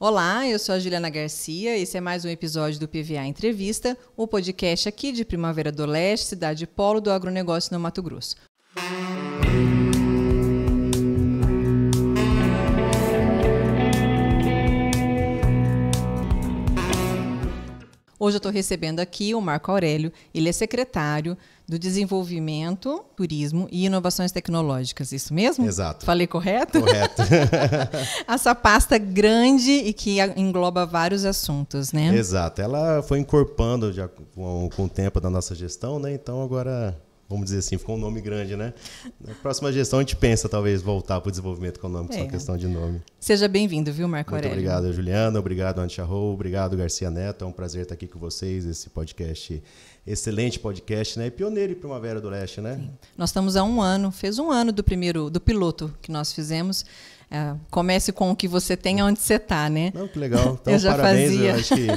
Olá, eu sou a Juliana Garcia. Esse é mais um episódio do PVA Entrevista, o podcast aqui de Primavera do Leste, cidade polo do agronegócio no Mato Grosso. Hoje eu estou recebendo aqui o Marco Aurélio, ele é secretário do Desenvolvimento, Turismo e Inovações Tecnológicas, isso mesmo? Exato. Falei correto? Correto. Essa pasta grande e que engloba vários assuntos, né? Exato. Ela foi encorpando já com, com o tempo da nossa gestão, né? Então agora vamos dizer assim, ficou um nome grande, né? Na próxima gestão a gente pensa, talvez, voltar para o desenvolvimento econômico, é. só questão de nome. Seja bem-vindo, viu, Marco Aurélio? Muito obrigado, Juliana. Obrigado, Antia Rou. Obrigado, Garcia Neto. É um prazer estar aqui com vocês. Esse podcast excelente podcast, né? E pioneiro em Primavera do Leste, né? Sim. Nós estamos há um ano, fez um ano do primeiro, do piloto que nós fizemos. É, comece com o que você tem onde você está, né? Não, que legal. Então, Eu já parabéns. Fazia. Eu acho que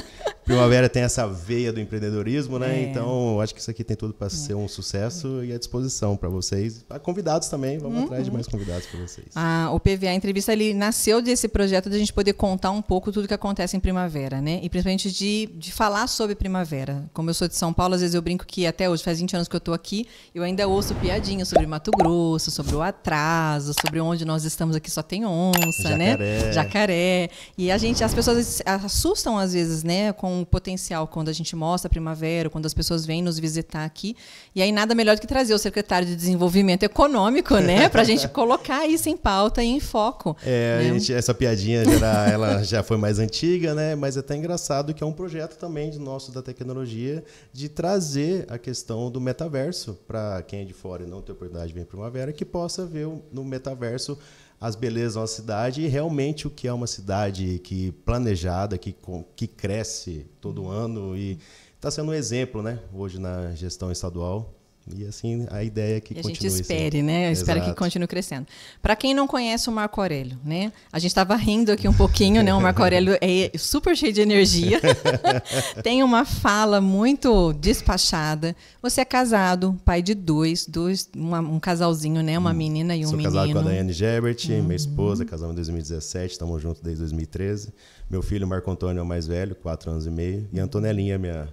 Primavera tem essa veia do empreendedorismo, né? É. Então, acho que isso aqui tem tudo para ser um sucesso e à disposição para vocês. A convidados também, vamos uhum. atrás de mais convidados para vocês. Ah, o PVA Entrevista ele nasceu desse projeto de a gente poder contar um pouco tudo que acontece em primavera, né? E principalmente de, de falar sobre primavera. Como eu sou de São Paulo, às vezes eu brinco que até hoje, faz 20 anos que eu estou aqui, eu ainda ouço piadinhas sobre Mato Grosso, sobre o atraso, sobre onde nós estamos aqui só tem onça, né? Jacaré. né? Jacaré. E a gente, as pessoas assustam às vezes, né, com potencial quando a gente mostra a primavera, quando as pessoas vêm nos visitar aqui. E aí nada melhor do que trazer o secretário de Desenvolvimento Econômico, né? Para a gente colocar isso em pauta e em foco. É, né? gente, essa piadinha já, era, ela já foi mais antiga, né? Mas é até engraçado que é um projeto também de nosso da tecnologia de trazer a questão do metaverso para quem é de fora e não tem oportunidade de vir primavera, que possa ver no metaverso as belezas da cidade e realmente o que é uma cidade que planejada, que, que cresce todo ano e está sendo um exemplo, né? Hoje na gestão estadual e assim, a ideia é que e a gente espere, assim. né? Eu Exato. espero que continue crescendo. Para quem não conhece o Marco Aurélio, né? A gente estava rindo aqui um pouquinho, né? O Marco Aurélio é super cheio de energia. Tem uma fala muito despachada. Você é casado, pai de dois, dois uma, um casalzinho, né? Uma hum. menina e um menino. Sou casado com a Daiane Gebert, hum. minha uhum. esposa, casamos em 2017, estamos juntos desde 2013. Meu filho, Marco Antônio, é o mais velho, quatro anos e meio. E a Antonelinha, minha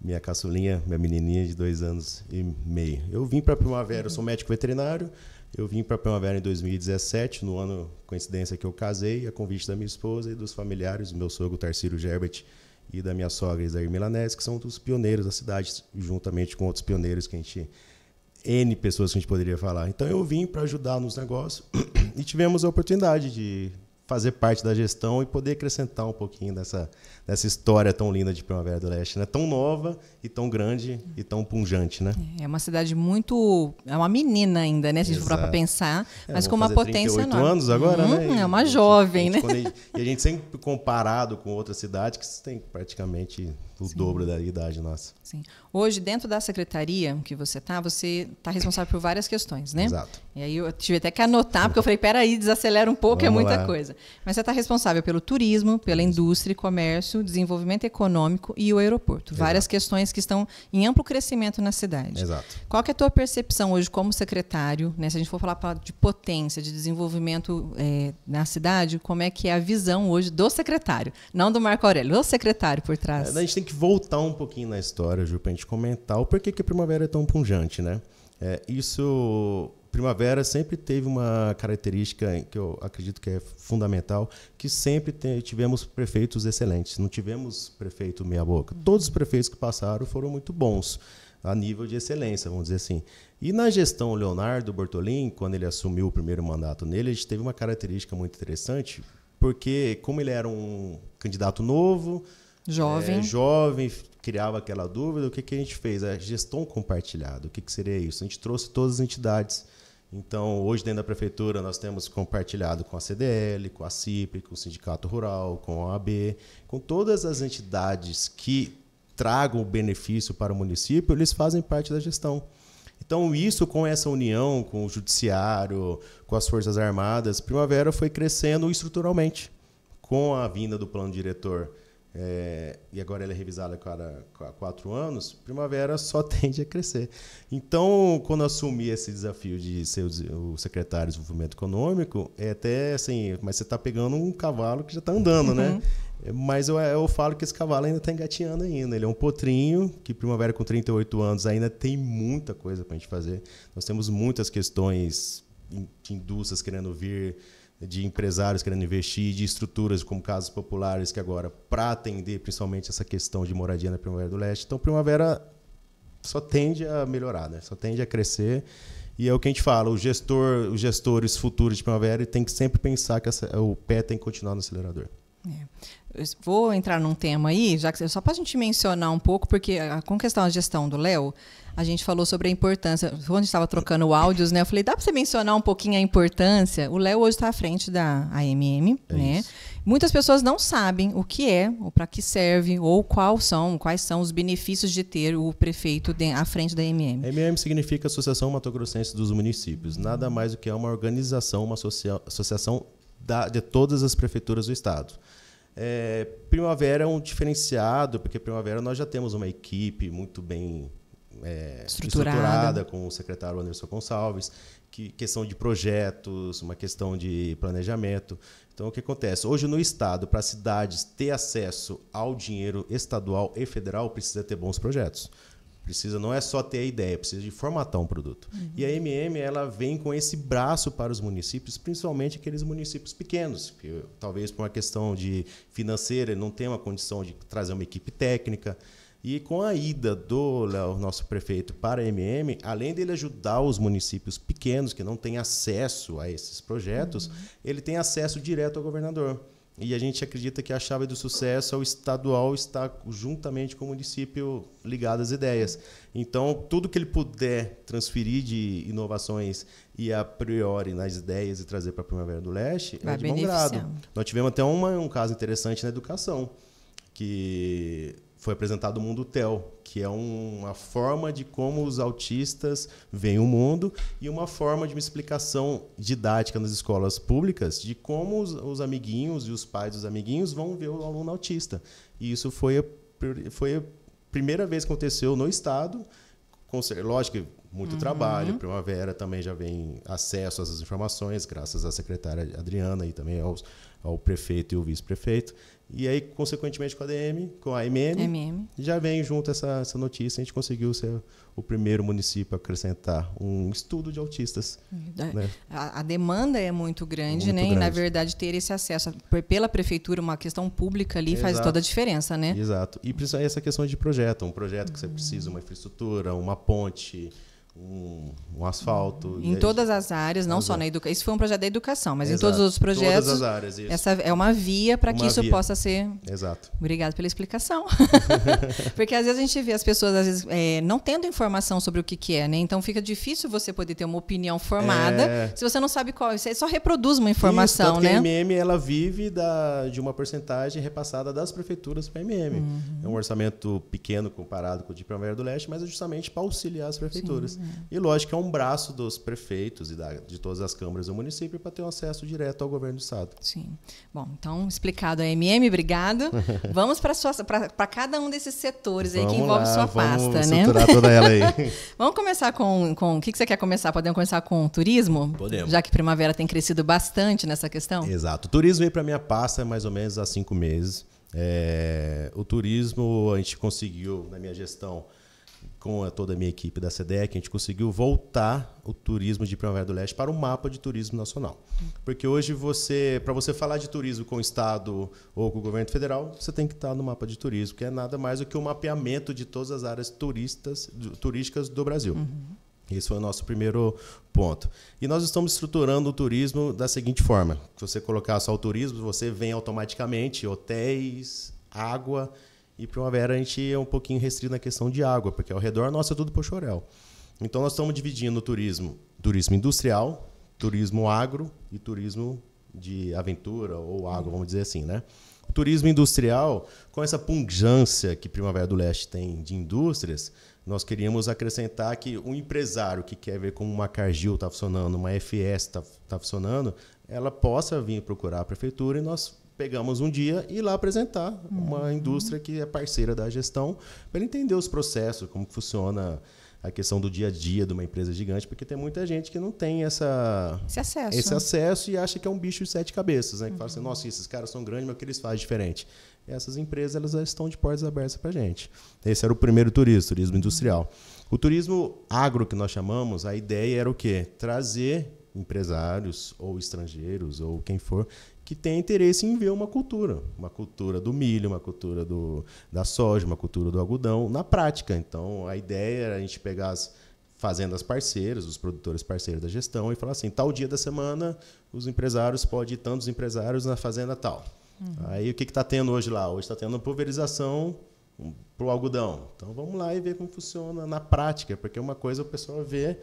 minha caçulinha, minha menininha de dois anos e meio. Eu vim para a Primavera, eu sou médico veterinário, eu vim para a Primavera em 2017, no ano, coincidência, que eu casei, a convite da minha esposa e dos familiares, do meu sogro Tarcírio Gerbert e da minha sogra Isair Milanese, que são dos pioneiros da cidade, juntamente com outros pioneiros que a gente... N pessoas que a gente poderia falar. Então eu vim para ajudar nos negócios e tivemos a oportunidade de fazer parte da gestão e poder acrescentar um pouquinho dessa, dessa história tão linda de Primavera do Leste, né? Tão nova e tão grande e tão punjante, né? É, é uma cidade muito, é uma menina ainda, né? Se a gente for para pensar, é, mas com uma potência enorme. anos agora, hum, né? Uhum, é uma jovem, gente, né? gente, e a gente sempre comparado com outras cidades que tem praticamente o Sim. dobro da idade nossa. Sim. Hoje, dentro da secretaria que você está, você está responsável por várias questões, né? Exato. E aí eu tive até que anotar, porque eu falei, peraí, desacelera um pouco, é Vamos é muita lá. coisa. Mas você está responsável pelo turismo, pela indústria, comércio, desenvolvimento econômico e o aeroporto. Exato. Várias questões que estão em amplo crescimento na cidade. Exato. Qual é a tua percepção hoje como secretário, né? Se a gente for falar de potência, de desenvolvimento é, na cidade, como é que é a visão hoje do secretário? Não do Marco Aurélio, do secretário por trás. É, a gente tem que gente voltar um pouquinho na história, Ju, para a gente comentar o porquê que a primavera é tão punjante, né? É, isso, primavera sempre teve uma característica que eu acredito que é fundamental, que sempre tivemos prefeitos excelentes. Não tivemos prefeito meia boca. Todos os prefeitos que passaram foram muito bons a nível de excelência, vamos dizer assim. E na gestão Leonardo Bortolin, quando ele assumiu o primeiro mandato nele, a gente teve uma característica muito interessante, porque como ele era um candidato novo, Jovem. É, jovem, criava aquela dúvida. O que, que a gente fez? A é gestão compartilhada. O que, que seria isso? A gente trouxe todas as entidades. Então, hoje, dentro da prefeitura, nós temos compartilhado com a CDL, com a CIP, com o Sindicato Rural, com a OAB, com todas as entidades que tragam benefício para o município, eles fazem parte da gestão. Então, isso com essa união com o Judiciário, com as Forças Armadas, Primavera foi crescendo estruturalmente. Com a vinda do plano diretor, é, e agora ela é revisada cada, cada quatro anos, primavera só tende a crescer. Então, quando eu assumi esse desafio de ser o secretário de desenvolvimento econômico, é até assim, mas você está pegando um cavalo que já está andando, né? uhum. né? Mas eu, eu falo que esse cavalo ainda está engatinhando ainda. Ele é um potrinho que primavera com 38 anos ainda tem muita coisa para a gente fazer. Nós temos muitas questões de indústrias querendo vir de empresários querendo investir, de estruturas como Casas Populares, que agora, para atender principalmente essa questão de moradia na Primavera do Leste, então Primavera só tende a melhorar, né? só tende a crescer. E é o que a gente fala, o gestor, os gestores futuros de Primavera tem que sempre pensar que essa, o pé tem que continuar no acelerador. É vou entrar num tema aí, já que só para a gente mencionar um pouco, porque ah, com questão da gestão do Léo, a gente falou sobre a importância. Quando a gente estava trocando áudios, né? Eu falei, dá para você mencionar um pouquinho a importância? O Léo hoje está à frente da AMM, é né? Isso. Muitas pessoas não sabem o que é, ou para que serve, ou qual são, quais são os benefícios de ter o prefeito de, à frente da AMM. A AMM significa Associação Mato Grossense dos Municípios. Nada mais do que é uma organização, uma associa associação da, de todas as prefeituras do Estado. É, primavera é um diferenciado, porque primavera nós já temos uma equipe muito bem é, estruturada. estruturada. com o secretário Anderson Gonçalves, que, questão de projetos, uma questão de planejamento. Então, o que acontece? Hoje, no Estado, para as cidades ter acesso ao dinheiro estadual e federal, precisa ter bons projetos. Precisa não é só ter a ideia, precisa de formatar um produto. Uhum. E a MM ela vem com esse braço para os municípios, principalmente aqueles municípios pequenos, que talvez por uma questão de financeira não tem uma condição de trazer uma equipe técnica. E com a ida do Léo, nosso prefeito, para a MM, além dele ajudar os municípios pequenos que não têm acesso a esses projetos, uhum. ele tem acesso direto ao governador. E a gente acredita que a chave do sucesso é o estadual estar juntamente com o município ligado às ideias. Então, tudo que ele puder transferir de inovações e a priori nas ideias e trazer para a Primavera do Leste é Vai é de bom grado. Nós tivemos até uma, um caso interessante na educação, que foi apresentado o mundo TEL, que é uma forma de como os autistas veem o mundo e uma forma de uma explicação didática nas escolas públicas de como os, os amiguinhos e os pais dos amiguinhos vão ver o aluno autista. E isso foi a, foi a primeira vez que aconteceu no Estado. Com, lógico que muito uhum. trabalho, Primavera também já vem acesso a essas informações, graças à secretária Adriana e também aos, ao prefeito e o vice-prefeito. E aí, consequentemente, com a DM, com a MM, MM. já vem junto essa, essa notícia. A gente conseguiu ser o primeiro município a acrescentar um estudo de autistas. Né? A, a, demanda é muito grande, muito né? Grande. E, na verdade, ter esse acesso pela prefeitura, uma questão pública ali, Exato. faz toda a diferença, né? Exato. E precisa essa questão de projeto. Um projeto que você precisa, uma infraestrutura, uma ponte, um, um asfalto. Em todas as áreas, não Exato. só na educação. Isso foi um projeto da educação, mas Exato. em todos os outros projetos. Todas as áreas, isso. Essa é uma via para que isso via. possa ser. Exato. Obrigado pela explicação. Porque às vezes a gente vê as pessoas, às vezes, é, não tendo informação sobre o que, que é, né? Então fica difícil você poder ter uma opinião formada é... se você não sabe qual. Você só reproduz uma informação, isso, né? a MM ela vive da, de uma porcentagem repassada das prefeituras para a MM. Uhum. É um orçamento pequeno comparado com o de Primavera do Leste, mas é justamente para auxiliar as prefeituras. Sim, é. E lógico é um braço dos prefeitos e da, de todas as câmaras do município para ter um acesso direto ao governo do estado. Sim. Bom, então explicado a MM, obrigado. vamos para cada um desses setores vamos aí que envolve lá, sua pasta, né? Toda ela aí. vamos começar com, com o que, que você quer começar? Podemos começar com turismo? Podemos. Já que primavera tem crescido bastante nessa questão? Exato. O turismo veio para minha pasta é mais ou menos há cinco meses. É, o turismo a gente conseguiu na minha gestão com a, toda a minha equipe da SEDEC, a gente conseguiu voltar o turismo de Primavera do Leste para o mapa de turismo nacional. Porque hoje, você para você falar de turismo com o Estado ou com o governo federal, você tem que estar no mapa de turismo, que é nada mais do que o um mapeamento de todas as áreas turistas, turísticas do Brasil. Uhum. Esse foi o nosso primeiro ponto. E nós estamos estruturando o turismo da seguinte forma: se você colocar só o turismo, você vem automaticamente hotéis, água e primavera a gente é um pouquinho restrito na questão de água, porque ao redor nosso é tudo pochorel. Então nós estamos dividindo o turismo, turismo industrial, turismo agro e turismo de aventura ou água, vamos dizer assim, né? O turismo industrial, com essa pungência que Primavera do Leste tem de indústrias, nós queríamos acrescentar que um empresário que quer ver como uma Cargill está funcionando, uma FS está tá funcionando, ela possa vir procurar a prefeitura e nós pegamos um dia e ir lá apresentar uhum. uma indústria que é parceira da gestão para entender os processos, como funciona a questão do dia a dia de uma empresa gigante, porque tem muita gente que não tem essa, esse, acesso. esse né? acesso e acha que é um bicho de sete cabeças, né? Que uhum. fala assim, uhum. nossa, esses caras são grandes, mas o que eles fazem diferente? E essas empresas elas já estão de portas abertas para a gente. Esse era o primeiro turismo, turismo uhum. industrial. O turismo agro que nós chamamos, a ideia era o quê? Trazer empresários ou estrangeiros ou quem for que tem interesse em ver uma cultura, uma cultura do milho, uma cultura do, da soja, uma cultura do algodão na prática. Então, a ideia era a gente pegar as fazendas parceiras, os produtores parceiros da gestão e falar assim, tal dia da semana os empresários podem ir tantos empresários na fazenda tal. Uhum. Aí o que está tendo hoje lá? Hoje está tendo pulverização para o algodão. Então vamos lá e ver como funciona na prática, porque uma coisa o pessoal vê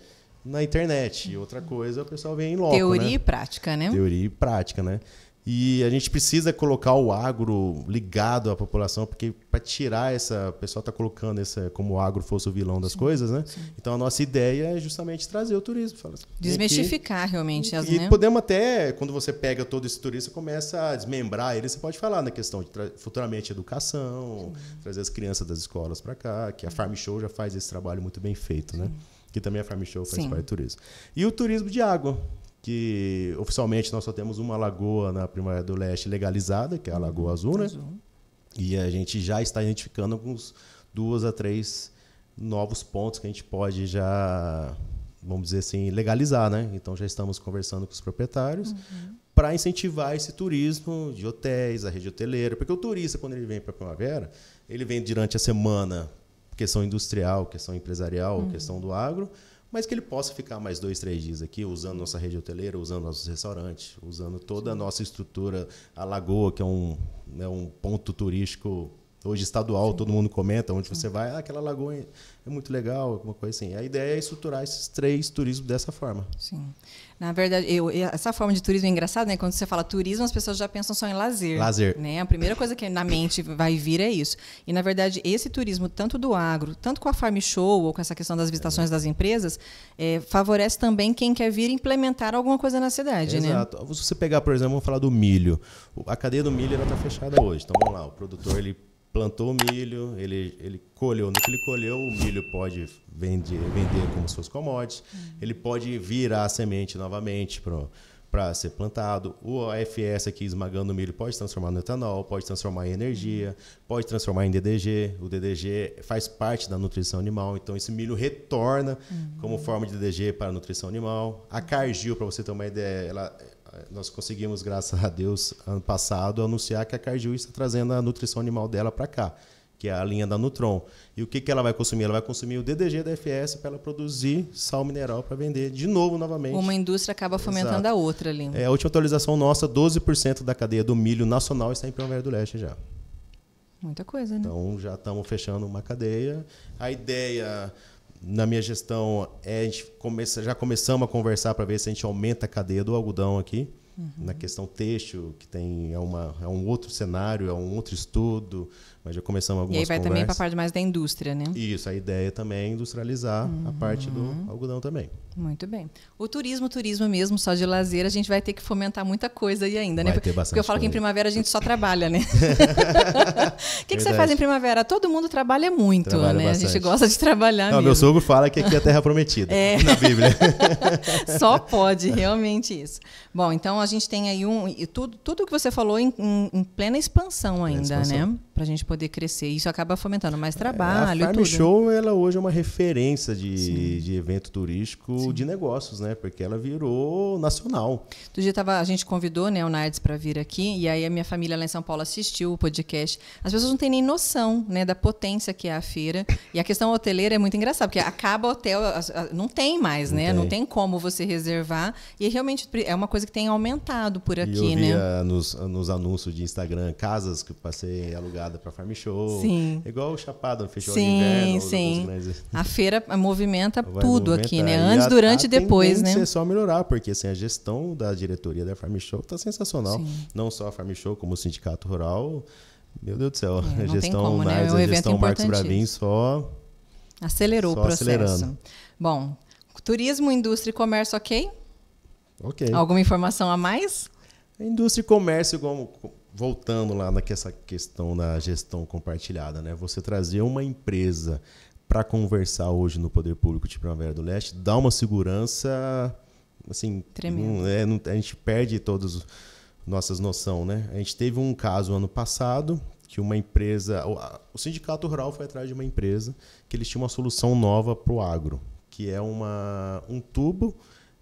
na internet, e uhum. outra coisa o pessoal vê em loco. Teoria né? e prática, né? Teoria e prática, né? E a gente precisa colocar o agro ligado à população, porque para tirar essa. O pessoal está colocando essa, como o agro fosse o vilão das sim, coisas, né? Sim. Então a nossa ideia é justamente trazer o turismo. Assim, Desmistificar que, realmente as E né? podemos até, quando você pega todo esse turista, começa a desmembrar ele, você pode falar na questão de futuramente educação, sim. trazer as crianças das escolas para cá, que a Farm Show já faz esse trabalho muito bem feito, né? Que também a Farm Show faz parte do turismo. E o turismo de água, que oficialmente nós só temos uma lagoa na Primavera do Leste legalizada, que é a Lagoa Azul, né? Azul. E a gente já está identificando alguns duas a três novos pontos que a gente pode já, vamos dizer assim, legalizar, né? Então já estamos conversando com os proprietários uhum. para incentivar esse turismo de hotéis, a rede hoteleira, porque o turista quando ele vem para a primavera, ele vem durante a semana, questão industrial, questão empresarial, uhum. questão do agro, mas que ele possa ficar mais dois, três dias aqui, usando nossa rede hoteleira, usando nossos restaurantes, usando toda a nossa estrutura. A Lagoa, que é um, é um ponto turístico hoje estadual, Sim. todo mundo comenta, onde Sim. você vai, ah, aquela lagoa é muito legal, alguma coisa assim. A ideia é estruturar esses três turismos dessa forma. Sim. Na verdade, eu, essa forma de turismo é engraçada, né? Quando você fala turismo, as pessoas já pensam só em lazer. Lazer. Né? A primeira coisa que na mente vai vir é isso. E, na verdade, esse turismo, tanto do agro, tanto com a Farm Show ou com essa questão das visitações é. das empresas, é, favorece também quem quer vir implementar alguma coisa na cidade, né? Exato. né? Se você pegar, por exemplo, vamos falar do milho. A cadeia do milho está fechada hoje. Então, vamos lá, o produtor ele plantou o milho, ele, ele colheu no que ele colheu, o milho pode vender, vender como seus commodities uhum. ele pode virar a semente novamente para ser plantado. O AFS aqui esmagando o milho pode transformar no etanol, pode transformar em energia, pode transformar em DDG. O DDG faz parte da nutrição animal, então esse milho retorna uhum. como forma de DDG para a nutrição animal. A Cargill, para você ter uma ideia, ela é, nós conseguimos, graças a Deus, ano passado, anunciar que a Cargill está trazendo a nutrição animal dela para cá, que é a linha da Nutron. E o que, que ela vai consumir? Ela vai consumir o DDG da FS para ela produzir sal mineral para vender de novo, novamente. Uma indústria acaba fomentando Exato. a outra ali. É, a última atualização nossa, 12% da cadeia do milho nacional está em Primavera do Leste já. Muita coisa, né? Então já estamos fechando uma cadeia. A ideia na minha gestão, é, a gente começa, já começamos a conversar para ver se a gente aumenta a cadeia do algodão aqui. Uhum. Na questão têxtil, que tem é, uma, é um outro cenário, é um outro estudo, mas já começamos algumas conversas. E aí vai conversas. também para a parte mais da indústria, né? Isso, a ideia também é industrializar uhum. a parte do algodão também. Muito bem. O turismo, turismo mesmo, só de lazer, a gente vai ter que fomentar muita coisa aí ainda, né? vai né? Ter bastante Porque eu falo coisa. que em primavera a gente só trabalha, né? O que, que você faz em primavera? Todo mundo trabalha muito, né? Bastante. A gente gosta de trabalhar Não, mesmo. Meu sogro fala que aqui é a terra prometida, é. na Bíblia. só pode, realmente isso. Bom, então a a gente tem aí um. tudo, tudo que você falou em, em plena expansão ainda, plena expansão. né? Para a gente poder crescer. Isso acaba fomentando mais trabalho. É, a Farm Show, ela hoje é uma referência de, de evento turístico Sim. de negócios, né? Porque ela virou nacional. Do dia tava, a gente convidou né, o Nardes para vir aqui, e aí a minha família lá em São Paulo assistiu o podcast. As pessoas não têm nem noção né, da potência que é a feira. E a questão hoteleira é muito engraçada, porque acaba o hotel, não tem mais, não né? Tem. Não tem como você reservar. E realmente é uma coisa que tem aumentado por aqui, e eu via né? ah, Nos, ah, nos anúncios de Instagram, casas que passei alugada para farm show. Sim. É igual o Chapada no festival inverno. Sim, grandes... A feira ah, movimenta Vai tudo aqui, né? Antes, e durante e depois, né? é só melhorar, porque assim, a gestão da diretoria da farm show está sensacional. Sim. Não só a farm show, como o sindicato rural. Meu Deus do céu, é, a gestão como, né? é um a gestão Marcos Bravin só... Acelerou só o processo. Acelerando. Bom, turismo, indústria e comércio, ok? Ok. Alguma informação a mais? Indústria e comércio, como, voltando lá naquela questão da gestão compartilhada, né? Você trazer uma empresa para conversar hoje no poder público de Primavera do Leste dá uma segurança assim, Tremendo. Não, é, não, a gente perde todas nossas noção, né? A gente teve um caso ano passado que uma empresa, o, a, o sindicato rural foi atrás de uma empresa que eles tinham uma solução nova para o agro, que é uma um tubo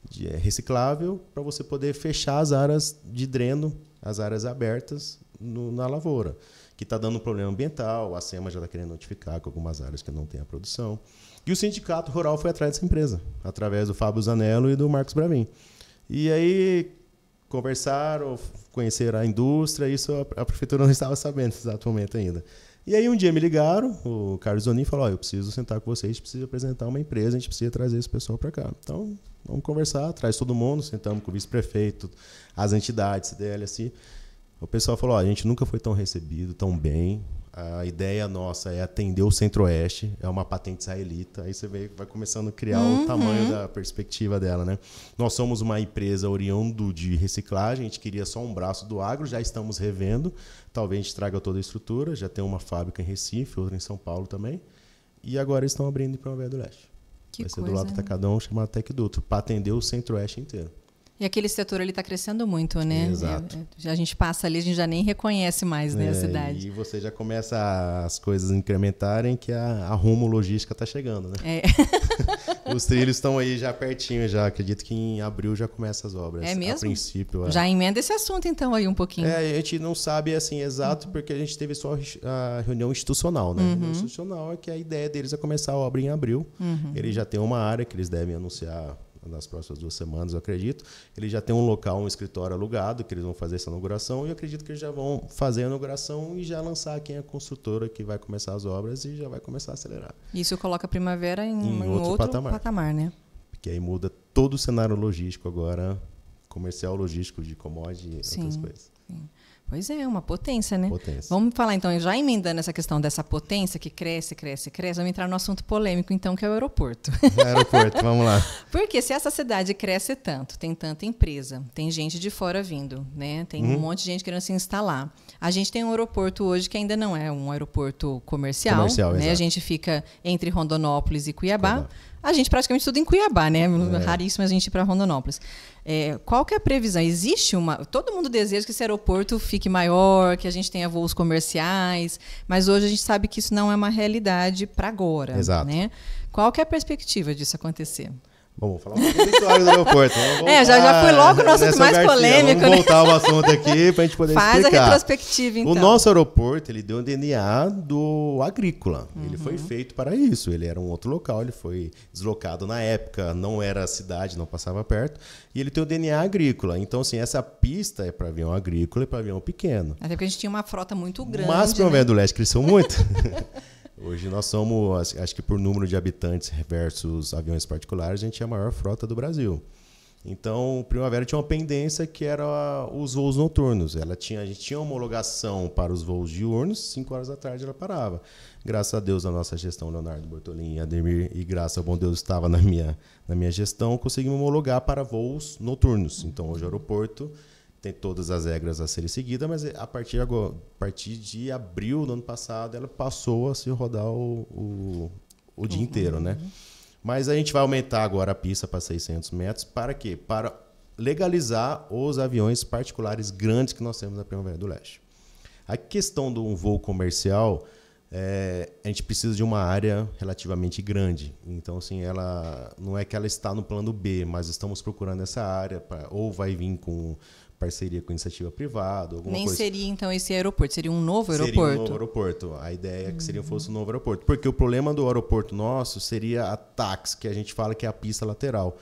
de, é, reciclável para você poder fechar as áreas de dreno, as áreas abertas no, na lavoura, que está dando um problema ambiental, a SEMA já está querendo notificar com algumas áreas que não tem a produção. E o sindicato rural foi atrás dessa empresa, através do Fábio Zanello e do Marcos Bravin. E aí conversaram, conheceram a indústria, isso a, a prefeitura não estava sabendo nesse exato momento ainda. E aí um dia me ligaram, o Carlos Zonin falou: ó, eu preciso sentar com vocês, a gente precisa apresentar uma empresa, a gente precisa trazer esse pessoal para cá. Então, vamos conversar, traz todo mundo, sentamos com o vice-prefeito, as entidades, CDL, assim. O pessoal falou: ó, a gente nunca foi tão recebido, tão bem. A ideia nossa é atender o Centro-Oeste, é uma patente israelita. Aí você vai, vai começando a criar uhum. o tamanho da perspectiva dela, né? Nós somos uma empresa oriundo de reciclagem, a gente queria só um braço do agro, já estamos revendo. Talvez a gente traga toda a estrutura, já tem uma fábrica em Recife, outra em São Paulo também. E agora estão abrindo em Primavera do Leste. Que vai ser coisa, do lado do Tacadão, chamado Tecduto, para atender o Centro-Oeste inteiro. E aquele setor ele está crescendo muito, né? Exato. É, é, a gente passa ali, a gente já nem reconhece mais né, é, a cidade. E você já começa as coisas incrementarem que a, a rumo logística está chegando, né? É. Os trilhos estão aí já pertinho, já acredito que em abril já começa as obras. É mesmo? A princípio. É. Já emenda esse assunto então aí um pouquinho. É, a gente não sabe assim exato uhum. porque a gente teve só a reunião institucional, né? Uhum. A reunião institucional é que a ideia deles é começar a obra em abril. Uhum. Eles já têm uma área que eles devem anunciar nas próximas duas semanas, eu acredito. Ele já tem um local, um escritório alugado, que eles vão fazer essa inauguração, e eu acredito que eles já vão fazer a inauguração e já lançar quem é a construtora que vai começar as obras e já vai começar a acelerar. Isso coloca a primavera em, em outro, outro patamar. patamar, né? Porque aí muda todo o cenário logístico agora, comercial, logístico de commodities e outras coisas. Sim. Pois é, uma potência, né? Potência. Vamos falar então, já emendando essa questão dessa potência que cresce, cresce, cresce, vamos entrar no assunto polêmico então, que é o aeroporto. O é, aeroporto, vamos lá. Porque se essa cidade cresce tanto, tem tanta empresa, tem gente de fora vindo, né? Tem um uhum. monte de gente querendo se instalar. A gente tem um aeroporto hoje que ainda não é um aeroporto comercial, comercial né? Exato. A gente fica entre Rondonópolis e Cuiabá. Cuiabá a gente praticamente estuda em Cuiabá, né? É. Raríssimo a gente ir para Rondonópolis. É, qual que é a previsão? Existe uma. Todo mundo deseja que esse aeroporto fique maior, que a gente tenha voos comerciais, mas hoje a gente sabe que isso não é uma realidade para agora. Exato. Né? Qual que é a perspectiva disso acontecer? Bom, vamos falar um pouquinho do aeroporto. Né? é, já, já foi logo o nosso assunto mais polêmico. Vamos né? voltar o ao assunto aqui para a gente poder Faz explicar. Faz a retrospectiva, então. O nosso aeroporto, ele deu o DNA do agrícola. Uhum. Ele foi uhum. feito para isso. Ele era um outro local, ele foi deslocado na época, não era a cidade, não passava perto. E ele tem o DNA agrícola. Então, assim, essa pista é para avião agrícola e para avião pequeno. Até porque a gente tinha uma frota muito grande. Mas para o né? do Leste cresceu muito. Hoje nós somos, acho que por número de habitantes versus aviões particulares, a gente é a maior frota do Brasil. Então, Primavera tinha uma pendência que era os voos noturnos. Ela tinha, a gente tinha homologação para os voos diurnos, 5 horas da tarde ela parava. Graças a Deus, a nossa gestão, Leonardo Bortolini e Ademir, e graças ao bom Deus estava na minha, na minha gestão, conseguimos homologar para voos noturnos. Então, hoje o aeroporto tem todas as regras a serem seguidas, mas a partir, agora, a partir de abril do ano passado ela passou a se rodar o, o, o dia uhum. inteiro, né? Mas a gente vai aumentar agora a pista para 600 metros. Para quê? Para legalizar os aviões particulares grandes que nós temos na Primavera do Leste. A questão de um voo comercial, é, a gente precisa de uma área relativamente grande. Então, assim, ela não é que ela está no plano B, mas estamos procurando essa área. Pra, ou vai vir com parceria com iniciativa privada, alguma Nem coisa. seria, então, esse aeroporto, seria um novo aeroporto? Seria um novo aeroporto. A ideia é que seria, hum. fosse um novo aeroporto. Porque o problema do aeroporto nosso seria a tax, que a gente fala que é a pista lateral.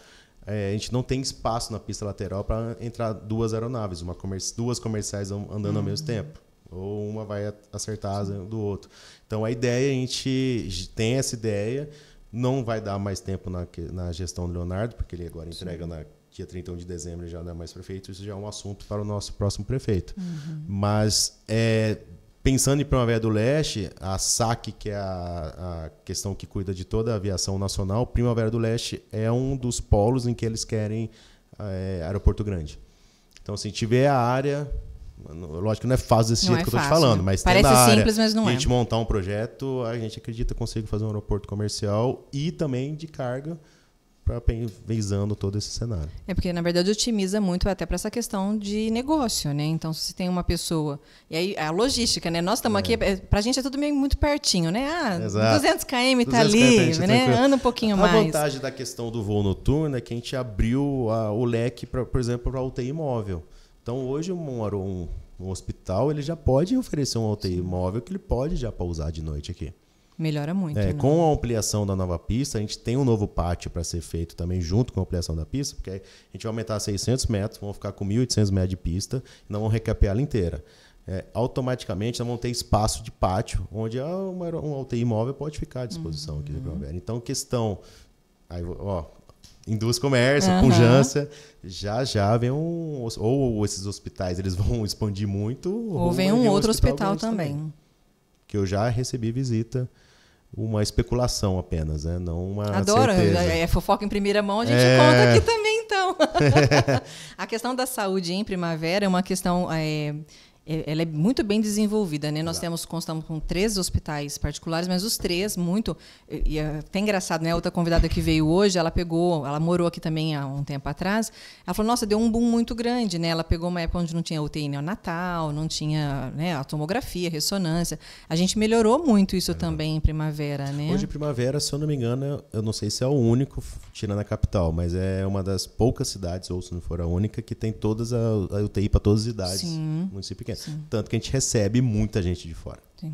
É, a gente não tem espaço na pista lateral para entrar duas aeronaves, uma duas comerciais andando ao mesmo uhum. tempo. Ou uma vai acertar as do outro. Então, a ideia, é a gente tem essa ideia... Não vai dar mais tempo na, na gestão do Leonardo, porque ele agora entrega Sim. na dia é 31 de dezembro já não é mais prefeito, isso já é um assunto para o nosso próximo prefeito. Uhum. Mas é, pensando em Primavera do Leste, a SAC, que é a, a, questão que cuida de toda a aviação nacional, Primavera do Leste é um dos polos em que eles querem é, aeroporto grande. Então, se assim, tiver a área, Lógico que não é fácil desse não jeito é que eu estou te falando, né? mas Parece área, simples, mas não a é. gente montar um projeto, a gente acredita que consigo fazer um aeroporto comercial e também de carga para visando todo esse cenário. É porque, na verdade, otimiza muito até para essa questão de negócio, né? Então, se você tem uma pessoa... E aí, a logística, né? Nós estamos é. aqui... É, para a gente é tudo meio muito pertinho, né? Ah, Exato. 200 km está ali, né? Anda um pouquinho a mais. A vantagem da questão do voo noturno é que a gente abriu a, o leque, pra, por exemplo, para a UTI imóvel. Então, hoje, um, um, um hospital ele já pode oferecer um UTI imóvel que ele pode já pousar de noite aqui. Melhora muito. É, né? Com a ampliação da nova pista, a gente tem um novo pátio para ser feito também junto com a ampliação da pista, porque a gente vai aumentar 600 metros, vão ficar com 1.800 metros de pista e não vão recapear ela inteira. É, automaticamente nós vamos ter espaço de pátio, onde uma, ah, um UTI móvel pode ficar à disposição uhum. aqui do Primavera. Uhum. Então, questão. Aí, ó, induz comércio, uhum. pujança, já já vem um. Ou esses hospitais eles vão expandir muito. Ou, ou vem um, um outro hospital, hospital também. também que eu já recebi visita uma especulação apenas, né? Não uma Adoro, é, certeza. é fofoca em primeira mão, a gente é... conta aqui também, então. a questão da saúde em primavera é uma questão é, é, ela é muito bem desenvolvida, né? Exato. Nós temos constamos com três hospitais particulares, mas os três muito e é até engraçado, né? A outra convidada que veio hoje, ela pegou, ela morou aqui também há um tempo atrás. Ela falou: "Nossa, deu um boom muito grande, né? Ela pegou uma época onde não tinha UTI neonatal, não tinha, né, a tomografia, ressonância. A gente melhorou muito isso é também em primavera, né? Hoje primavera, se eu não me engano, eu não sei se é o único tirando na capital, mas é uma das poucas cidades ou se não for a única que tem todas a, a UTI para todas as idades, Sim. município pequeno. É Sim. Tanto que a gente recebe muita gente de fora. Sim.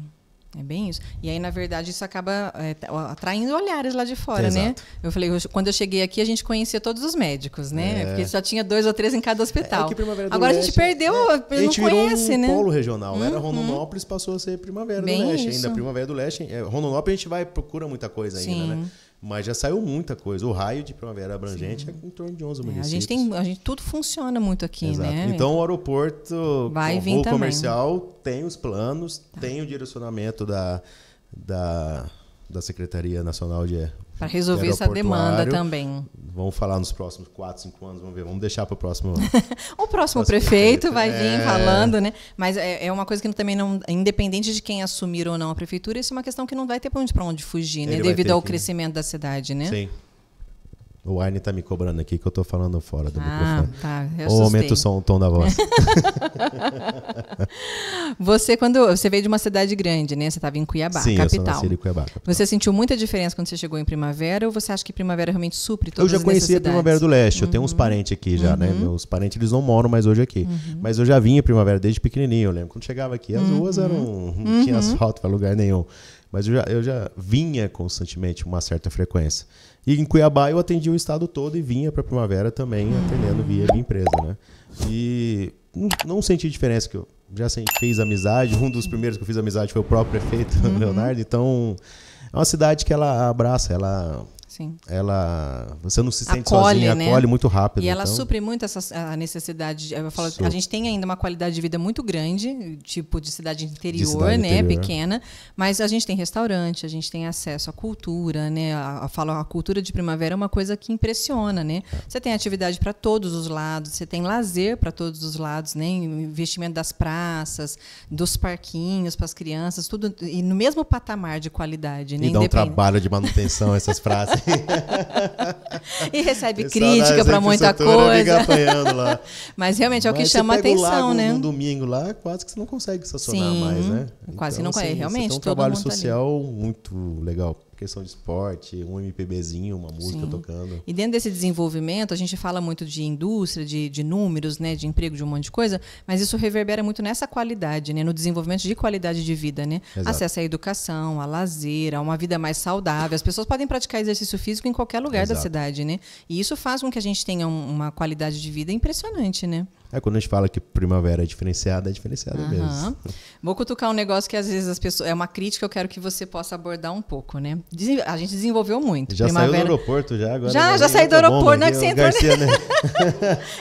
É bem isso. E aí, na verdade, isso acaba é, atraindo olhares lá de fora, né? Eu falei, quando eu cheguei aqui, a gente conhecia todos os médicos, né? É. Porque já tinha dois ou três em cada hospital. É, é Agora Leste, a gente perdeu, né? não a gente conhece, um né? polo regional. Hum, Era uhum. Rondonópolis, hum. passou a ser Primavera bem do Leste. Isso. Ainda Primavera do Leste. É, Rondonópolis a gente vai procura muita coisa Sim. ainda, né? Mas já saiu muita coisa. O raio de primavera abrangente Sim. é em torno de 11 é, municípios. A gente tem, a gente tudo funciona muito aqui, Exato. né? Então o aeroporto, Vai o voo comercial tem os planos, tá. tem o direcionamento da, da da Secretaria Nacional de para resolver essa demanda também. Vamos falar nos próximos 4, 5 anos, vamos ver, vamos deixar para o próximo. o próximo prefeito, prefeito vai é... vir falando, né? Mas é, é uma coisa que também não, independente de quem assumir ou não a prefeitura, isso é uma questão que não vai ter para onde, onde fugir, né? Devido ao que... crescimento da cidade, né? Sim. O Arne tá me cobrando aqui que eu tô falando fora do ah, microfone. Tá, eu Ou aumento o som, o tom da voz. você, quando. Você veio de uma cidade grande, né? Você estava em Cuiabá, Sim, capital. Eu sou Cuiabá, capital. Você sentiu muita diferença quando você chegou em primavera ou você acha que primavera realmente supre todas Eu já conhecia a Primavera do Leste, uhum. eu tenho uns uhum. parentes aqui já, né? uhum. né? Meus parentes eles não moram mais hoje aqui. Uhum. Mas eu já vinha primavera desde pequenininho, eu lembro. Quando chegava aqui, as ruas uhum. eram. não tinha uhum. asfalto para lugar nenhum. Mas eu já, eu já vinha constantemente uma certa frequência. E em Cuiabá eu atendia o estado todo e vinha para Primavera também atendendo via minha empresa, né? E não, não senti diferença que eu já fiz amizade. Um dos primeiros que eu fiz amizade foi o próprio prefeito uhum. Leonardo. Então é uma cidade que ela abraça, ela Sim. Ela, você não se sente acolhe, sozinha, né? acolhe muito rápido. E ela então... supre muito essa a necessidade. Eu falo, a gente tem ainda uma qualidade de vida muito grande, tipo de cidade interior, de cidade né, interior. pequena, mas a gente tem restaurante, a gente tem acesso à cultura, né? A, a, a cultura de primavera é uma coisa que impressiona, né? É. Você tem atividade para todos os lados, você tem lazer para todos os lados, né? Investimento das praças, dos parquinhos para as crianças, tudo e no mesmo patamar de qualidade, né? E dá um trabalho de manutenção essas frases. e recebe crítica para muita coisa. Mas realmente é o que Mas chama a atenção, né? Um domingo lá, é quase que você não consegue estacionar Sim, mais, né? Quase então, não assim, é, realmente. Tem um trabalho social muito legal questão de esporte, um MPBzinho, uma música Sim. tocando. E dentro desse desenvolvimento, a gente fala muito de indústria, de, de números, né, de emprego, de um monte de coisa, mas isso reverbera muito nessa qualidade, né, no desenvolvimento de qualidade de vida, né? Acesso à educação, a lazer, a uma vida mais saudável. As pessoas podem praticar exercício físico em qualquer lugar Exato. da cidade, né? E isso faz com que a gente tenha uma qualidade de vida impressionante, né? É quando a gente fala que primavera é diferenciada, é diferenciada uhum. mesmo. Vou cutucar um negócio que às vezes as pessoas. É uma crítica que eu quero que você possa abordar um pouco, né? A gente desenvolveu muito. Já primavera... saiu do aeroporto, já agora. Já, já saí do aeroporto. Não é que você entrou Garcia, né?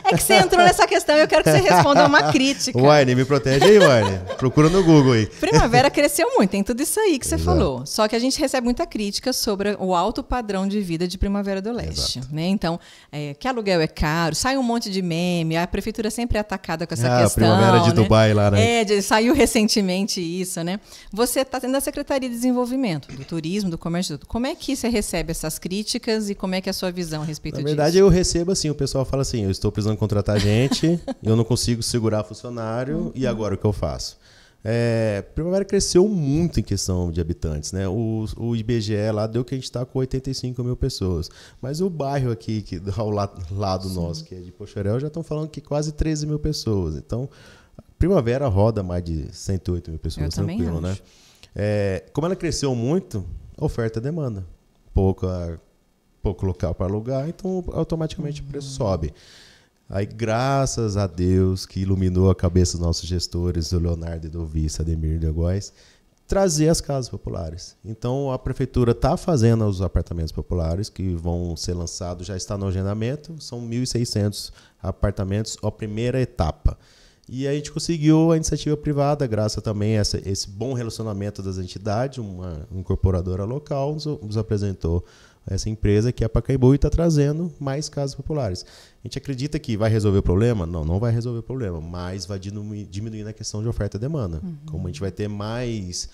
É que você entrou nessa questão e eu quero que você responda uma crítica. Warne, me protege aí, Warne. Procura no Google aí. Primavera cresceu muito, tem tudo isso aí que você Exato. falou. Só que a gente recebe muita crítica sobre o alto padrão de vida de Primavera do Leste. Né? Então, é, que aluguel é caro, sai um monte de meme, a prefeitura sempre atacada com essa ah, questão. A primavera de né? Dubai lá, né? É, saiu recentemente isso, né? Você está tendo a Secretaria de Desenvolvimento, do Turismo, do Comércio. Como é que você recebe essas críticas e como é que é a sua visão a respeito disso? Na verdade, disso? eu recebo assim, o pessoal fala assim, eu estou precisando contratar gente, eu não consigo segurar funcionário, uhum. e agora o que eu faço? É, Primavera cresceu muito em questão de habitantes, né? O, o IBGE lá deu que a gente está com 85 mil pessoas. Mas o bairro aqui, que, ao lado, nosso, que é de Pocharel, já estão falando que quase 13 mil pessoas. Então, Primavera roda mais de 108 mil pessoas, Eu tranquilo, né? É, como ela cresceu muito, oferta e demanda. Pouca, ah, pouco local para alugar, então automaticamente uhum. o preço hum. sobe. Aí, graças a Deus que iluminou a cabeça dos nossos gestores, o Leonardo e do Vice, Ademir de Góes, trazer as casas populares. Então, a prefeitura está fazendo os apartamentos populares, que vão ser lançados, já está no agendamento, são 1.600 apartamentos, a primeira etapa. E a gente conseguiu a iniciativa privada, graças também a esse bom relacionamento das entidades, uma incorporadora local nos apresentou essa empresa que é a Pacaembu e está trazendo mais casas populares. A gente acredita que vai resolver o problema? Não, não vai resolver o problema, mas vai diminuir, diminuindo a questão de oferta e demanda. Uhum. Como a gente vai ter mais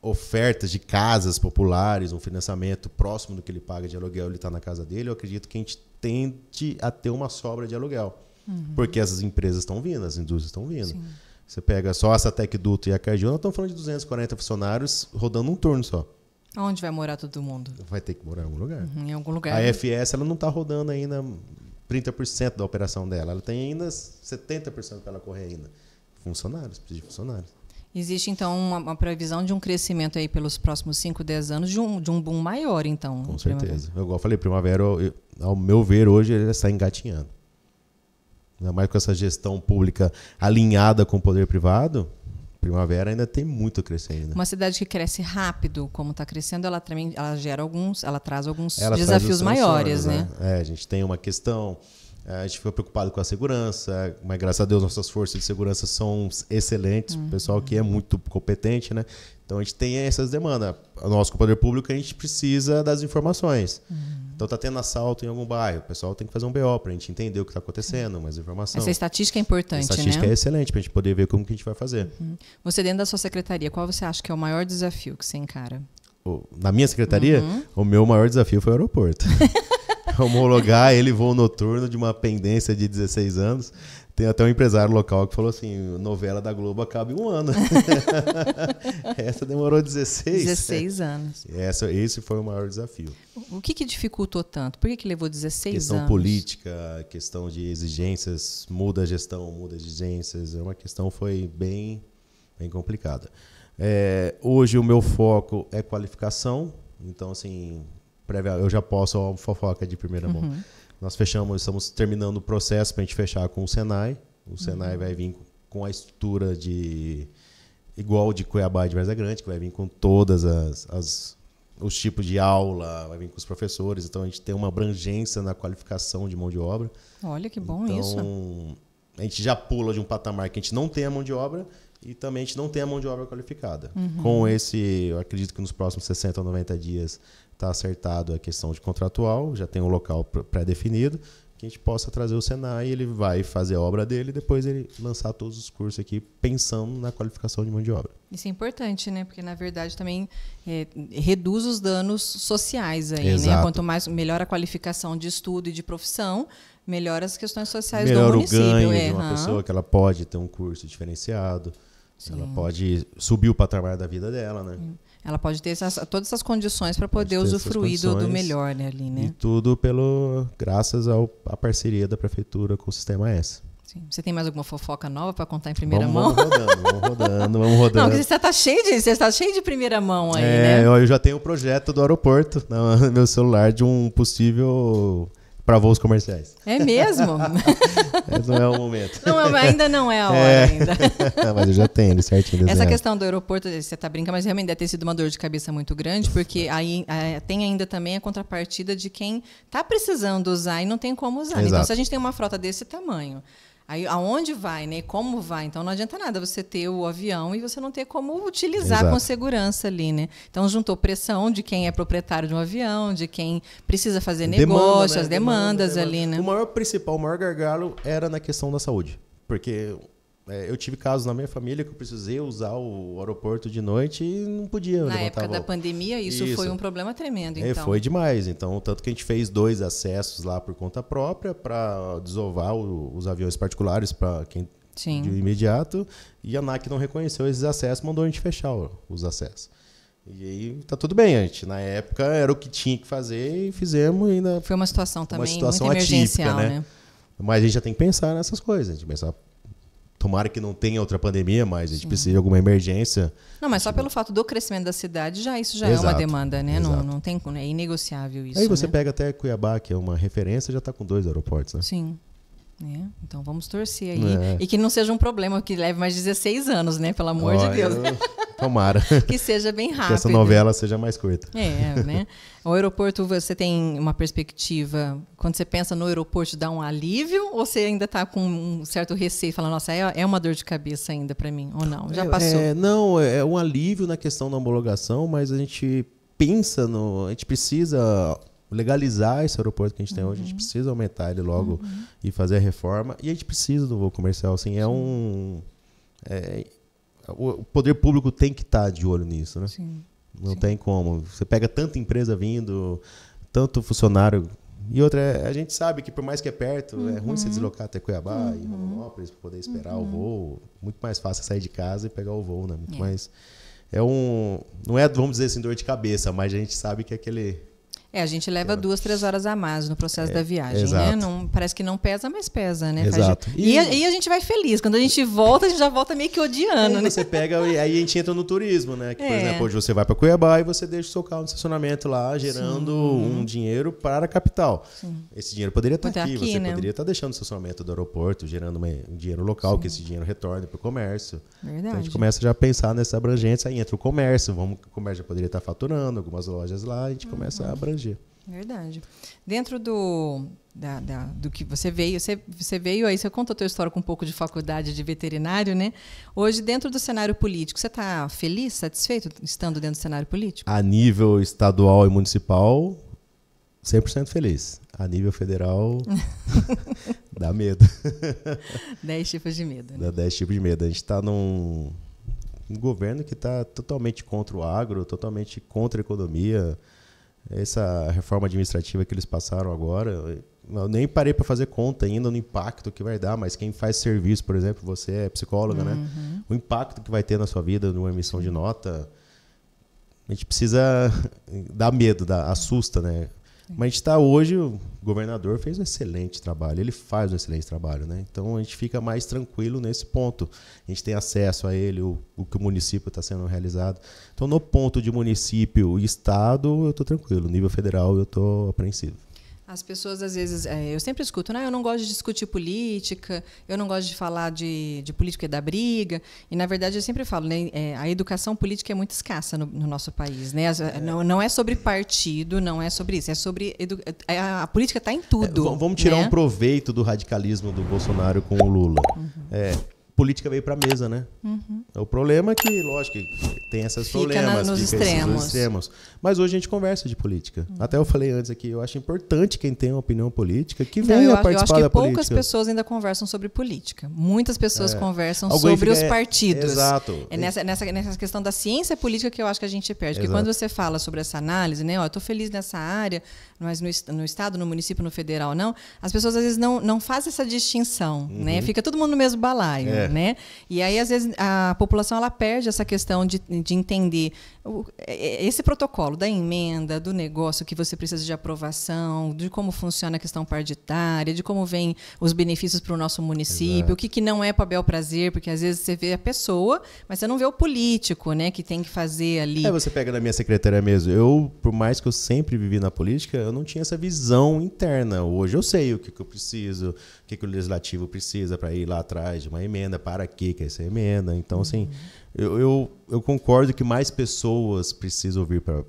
ofertas de casas populares, um financiamento próximo do que ele paga de aluguel, ele está na casa dele, eu acredito que a gente tende a ter uma sobra de aluguel. Uhum. Porque essas empresas estão vindo, as indústrias estão vindo. Sim. Você pega só a Satec Duto e a Cardiona, estão falando de 240 funcionários rodando um turno só. Onde vai morar todo mundo? Vai ter que morar em algum lugar. Uhum, em algum lugar. A FS ela não está rodando ainda 30% da operação dela. Ela tem ainda 70% para ela correr ainda. Funcionários, precisa de funcionários. Existe, então, uma, uma, previsão de um crescimento aí pelos próximos 5, 10 anos, de um, de um boom maior, então. Com certeza. Eu Igual eu falei, primavera, eu, ao meu ver, hoje ele está engatinhando. Ainda mais com essa gestão pública alinhada com o poder privado, primavera ainda tem muito a crescer ainda. Uma cidade que cresce rápido, como está crescendo, ela também ela gera alguns, ela traz alguns ela desafios traz maiores, né? né? É, a gente tem uma questão é, a gente fica preocupado com a segurança, mas graças a Deus nossas forças de segurança são excelentes, uhum. o pessoal que é muito competente, né? Então a gente tem essas demandas. Nós, com o poder público, a gente precisa das informações. Uhum. Então tá tendo assalto em algum bairro, o pessoal tem que fazer um BO para a gente entender o que está acontecendo, mais informação. Essa estatística é importante, Essa estatística né? é excelente para a gente poder ver como que a gente vai fazer. Uhum. Você dentro da sua secretaria, qual você acha que é o maior desafio que você encara? Na minha secretaria, uhum. o meu maior desafio foi o aeroporto. homologar ele voo noturno de uma pendência de 16 anos. Tem até um empresário local que falou assim: novela da Globo acaba em um ano. Essa demorou 16. 16 anos. Essa, esse foi o maior desafio. O que, que dificultou tanto? Por que, que levou 16 questão anos? Questão política, questão de exigências, muda a gestão, muda exigências. É uma questão foi bem, bem complicada. É, hoje o meu foco é qualificação. Então, assim, prévia, eu já posso, fofoca de primeira mão. Uhum. Nós fechamos, estamos terminando o processo para a gente fechar com o Senai. O Senai uhum. vai vir com a estrutura de igual de Cuiabá e de Versa Grande, que vai vir com todas as, as os tipos de aula, vai vir com os professores, então a gente tem uma abrangência na qualificação de mão de obra. Olha que bom então, isso. A gente já pula de um patamar que a gente não tem a mão de obra e também a gente não tem a mão de obra qualificada. Uhum. Com esse, eu acredito que nos próximos 60 ou 90 dias está acertado a questão de contratual, já tem um local pré-definido, que a gente possa trazer o Senai, ele vai fazer a obra dele e depois ele lançar todos os cursos aqui pensando na qualificação de mão de obra. Isso é importante, né? Porque na verdade também é, reduz os danos sociais aí, né? Exato. né? Quanto mais melhor a qualificação de estudo e de profissão, melhora as questões sociais melhor do município. Melhor o ganho é, de uma uhum. pessoa que ela pode ter um curso diferenciado, Sim. ela pode subir o patamar da vida dela, né? Sim. Ela pode ter essas, todas essas condições para poder usufruir do melhor né, ali, né? E tudo pelo graças ao, à parceria da prefeitura com o Sistema S. Sim. Você tem mais alguma fofoca nova para contar em primeira vamos, mão? Vamos rodando, vamos rodando, vamos rodando. Não, você está cheio de, você tá cheio de primeira mão aí, é, né? Eu já tenho o um projeto do aeroporto no meu celular de um possível para voos comerciais. É mesmo? não é o momento. Não, é ainda não é a hora é. ainda. mas eu já tenho, ele certinho. Essa questão do aeroporto, você tá brincando, mas realmente deve ter sido uma dor de cabeça muito grande, porque aí é, tem ainda também a contrapartida de quem está precisando usar e não tem como usar. Então, Exato. Então, se a gente tem uma frota desse tamanho, Aí aonde vai, né? Como vai? Então não adianta nada você ter o avião e você não ter como utilizar Exato. com segurança ali, né? Então juntou pressão de quem é proprietário de um avião, de quem precisa fazer né? negócios, as demandas Demanda, ali, né? O maior principal, o maior gargalo era na questão da saúde, porque é, eu tive casos na minha família que eu precisei usar o aeroporto de noite e não podia. Né, na época da pandemia, isso, isso, foi um problema tremendo. É, então. É, foi demais. Então, tanto que a gente fez dois acessos lá por conta própria para desovar o, os aviões particulares para quem Sim. de imediato. E a ANAC não reconheceu esses acessos, mandou a gente fechar os acessos. E aí tá tudo bem, a gente. Na época era o que tinha que fazer e fizemos ainda. Foi uma situação também uma situação muito atípica, emergencial, né? né? Mas a gente já tem que pensar nessas coisas, a gente pensar Tomara que não tenha outra pandemia, mas a gente Sim. precisa de alguma emergência. Não, mas só pelo fato do crescimento da cidade, já isso já Exato. é uma demanda, né? Não, não tem, é inegociável isso. Aí você né? pega até Cuiabá, que é uma referência, já está com dois aeroportos, né? Sim. Né? Então vamos torcer aí. É. E que não seja um problema que leve mais 16 anos, né? Pelo amor de Deus. Eu... Tomara. que seja bem rápido. Que essa novela seja mais curta. É, né? O aeroporto, você tem uma perspectiva. Quando você pensa no aeroporto, dá um alívio? Ou você ainda está com um certo receio, fala, nossa, é, é uma dor de cabeça ainda para mim? Ou não? Já é, passou? É, não, é, é um alívio na questão da homologação, mas a gente pensa no. A gente precisa legalizar esse aeroporto que a gente tem hoje. A gente uhum. precisa aumentar ele logo uhum. e fazer a reforma. E a gente precisa do voo comercial. Assim, é um. É, o poder público tem que estar tá de olho nisso, né? Sim. Não Sim. tem como. Você pega tanta empresa vindo, tanto funcionário. E outra, é, a gente sabe que por mais que é perto, uhum. é ruim se uhum. deslocar até Cuiabá e uhum. Rondonópolis para poder esperar o voo. Muito mais fácil sair de casa e pegar o voo, né? Muito é. mais é um. Não é, vamos dizer assim, dor de cabeça, mas a gente sabe que é aquele, é, a gente leva duas, três horas a mais no processo é, da viagem, né? exato. né? Não, parece que não pesa, mas pesa, né? Exato. E, e, a, e, a gente vai feliz. Quando a gente volta, a gente já volta meio que odiando, aí né? Você pega e aí a gente entra no turismo, né? Que, por é. exemplo, hoje você vai para Cuiabá e você deixa o seu carro no estacionamento lá, gerando Sim. um dinheiro para a capital. Sim. Esse dinheiro poderia tá estar aqui, aqui, você né? poderia estar tá deixando o estacionamento do aeroporto, gerando um dinheiro local, Sim. que esse dinheiro retorne para o comércio. Verdade. Então a gente começa já a pensar nessa abrangência, aí entra o comércio, vamos, o comércio já poderia estar tá faturando, algumas lojas lá, a gente começa uhum. a abranger energia. Verdade. Dentro do, da, da, do que você veio, você, você veio aí, você conta a tua história com um pouco de faculdade de veterinário, né? Hoje, dentro do cenário político, você está feliz, satisfeito, estando dentro do cenário político? A nível estadual e municipal, 100% feliz. A nível federal, dá medo. 10 tipos de medo. Né? Dá tipos de medo. A gente está num um governo que está totalmente contra o agro, totalmente contra a economia, essa reforma administrativa que eles passaram agora, eu nem parei para fazer conta ainda no impacto que vai dar, mas quem faz serviço, por exemplo, você é psicóloga, né? uhum. né? O impacto que vai ter na sua vida numa emissão de nota, a gente precisa dar medo, dá, assusta, né? Mas a gente está hoje, o governador fez um excelente trabalho, ele faz um excelente trabalho, né? Então a gente fica mais tranquilo nesse ponto. A gente tem acesso a ele, o, o que o município está sendo realizado. Então, no ponto de município e estado, eu estou tranquilo. Nível federal, eu estou apreensivo. As pessoas, às vezes, é, eu sempre escuto, né? Eu não gosto de discutir política, eu não gosto de falar de, de política e da briga. E, na verdade, eu sempre falo, né? É, a educação política é muito escassa no, no nosso país, né? As, é. Não, não é sobre partido, não é sobre isso, é sobre. Edu, é, a, a, política está em é, tudo. vamos tirar né? um proveito do radicalismo do Bolsonaro com o Lula. Uhum. É política veio para a mesa, né? Uhum. O problema é que, lógico, tem esses fica problemas, na, nos fica extremos. extremos. Mas hoje a gente conversa de política. Uhum. Até eu falei antes aqui, eu acho importante quem tem uma opinião política que então, venha eu, participar da política. Eu acho que poucas pessoas ainda conversam sobre política. Muitas pessoas é. conversam Alguém sobre fica, os é, partidos. É, exato. É nessa, nessa, nessa questão da ciência política que eu acho que a gente perde. Exato. Porque quando você fala sobre essa análise, né? Ó, eu estou feliz nessa área, mas no, no, estado, no município, no federal não, as pessoas às vezes não, não fazem essa distinção, né? uhum. né? Fica todo mundo no mesmo balaio, é. né? E aí às vezes a população ela perde essa questão de, de entender o, é, é, esse protocolo da emenda, do negócio que você precisa de aprovação, de como funciona a questão partidária, de como vem os benefícios para o nosso município, Exato. o que, que não é para bel prazer, porque às vezes você vê a pessoa, mas você não vê o político, né? Que tem que fazer ali. É, você pega da minha secretária mesmo. Eu, por mais que eu sempre vivi na política, eu não tinha essa visão interna. Hoje eu sei o que, que eu preciso, o que, que o legislativo precisa para ir lá atrás de uma emenda, para que que é essa emenda. Então, assim, uhum. eu, eu, eu, concordo que mais pessoas precisam ouvir para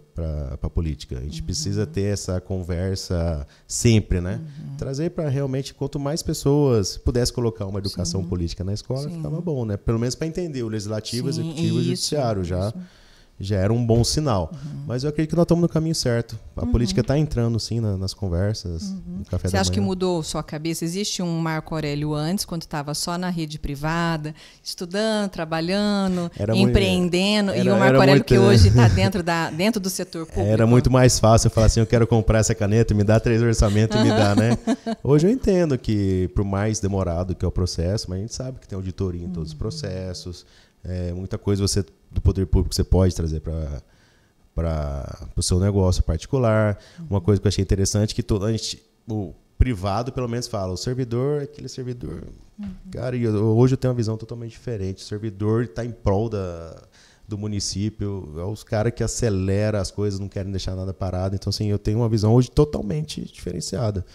a política. A gente uhum. precisa ter essa conversa sempre, né? Uhum. Trazer para realmente, quanto mais pessoas pudesse colocar uma educação Sim. política na escola, Sim. ficava bom, né? Pelo menos para entender o legislativo, Sim, executivo e o judiciário já. Isso já era um bom sinal. Uhum. Mas eu acredito que nós estamos no caminho certo. A uhum. política está entrando, sim, na, nas conversas, uhum. no café Você acha manhã. que mudou sua cabeça? Existe um Marco Aurélio antes, quando estava só na rede privada, estudando, trabalhando, era empreendendo, muito, era, e o Marco Aurélio muito, que hoje está dentro, da, dentro do setor público? Era muito mais fácil eu falar assim, eu quero comprar essa caneta, me dá três orçamentos e me dá, né? Hoje eu entendo que, por mais demorado que é o processo, mas a gente sabe que tem auditoria em todos os uhum. processos, é, muita coisa você do poder público você pode trazer para para o seu negócio particular. Uma coisa que eu achei interessante é que todo a gente, o privado pelo menos fala, o servidor é aquele servidor. Uhum. Cara, eu, hoje eu tenho uma visão totalmente diferente. O servidor está em prol da, do município, é os caras que acelera as coisas, não querem deixar nada parado. Então, assim, eu tenho uma visão hoje totalmente diferenciada.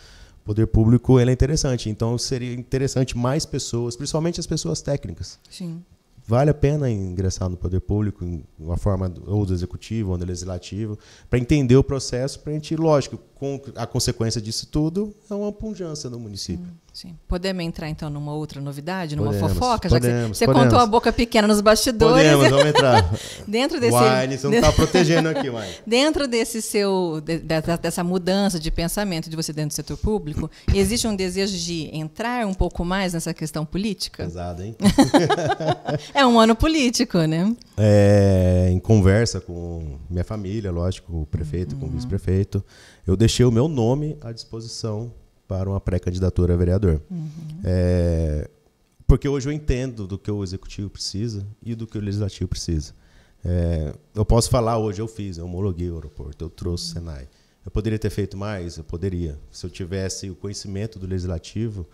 O poder público ele é interessante, então seria interessante mais pessoas, principalmente as pessoas técnicas. Sim vale a pena ingressar no poder público, em uma forma ou do executivo ou do legislativo, para entender o processo, para a gente, lógico, com a consequência disso tudo é uma pujança no município. Hum, sim. Podemos entrar então numa outra novidade, numa podemos, fofoca, já podemos, que você, você contou a boca pequena nos bastidores. Podemos, vamos entrar. dentro desse Wine, você não está protegendo aqui, Wine. dentro desse seu de, de, dessa mudança de pensamento de você dentro do setor público, existe um desejo de entrar um pouco mais nessa questão política? Pesado, hein? É um ano político, né? É, em conversa com minha família, lógico, com o prefeito, uhum. com o uhum. vice-prefeito, eu deixei o meu nome à disposição para uma pré-candidatura a vereador. Uhum. É, porque hoje eu entendo do que o executivo precisa e do que o legislativo precisa. É, eu posso falar hoje, eu fiz, eu homologuei o aeroporto, eu trouxe o Senai. Eu poderia ter feito mais? Eu poderia. Se eu tivesse o conhecimento do legislativo,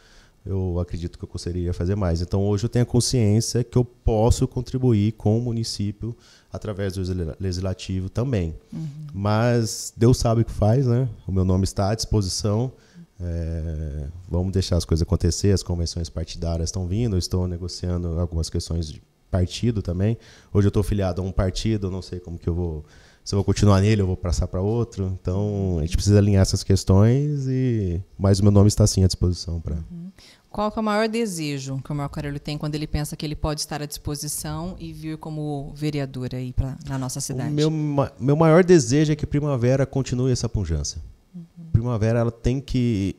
eu acredito que eu conseguiria fazer mais. Então, hoje eu tenho a consciência que eu posso contribuir com o município através do legislativo também. Uhum. Mas Deus sabe o que faz, né? O meu nome está à disposição. É, vamos deixar as coisas acontecer. As convenções partidárias estão vindo. Eu estou negociando algumas questões de partido também. Hoje eu estou filiado a um partido, não sei como que eu vou se eu vou continuar nele, eu vou passar para outro. Então, a gente precisa alinhar essas questões e mas o meu nome está sim à disposição para. Uhum. Qual é o maior desejo que o Marco Aurélio tem quando ele pensa que ele pode estar à disposição e vir como vereador aí pra, na nossa cidade? O meu, meu maior desejo é que Primavera continue essa punjança. Uhum. Primavera ela tem que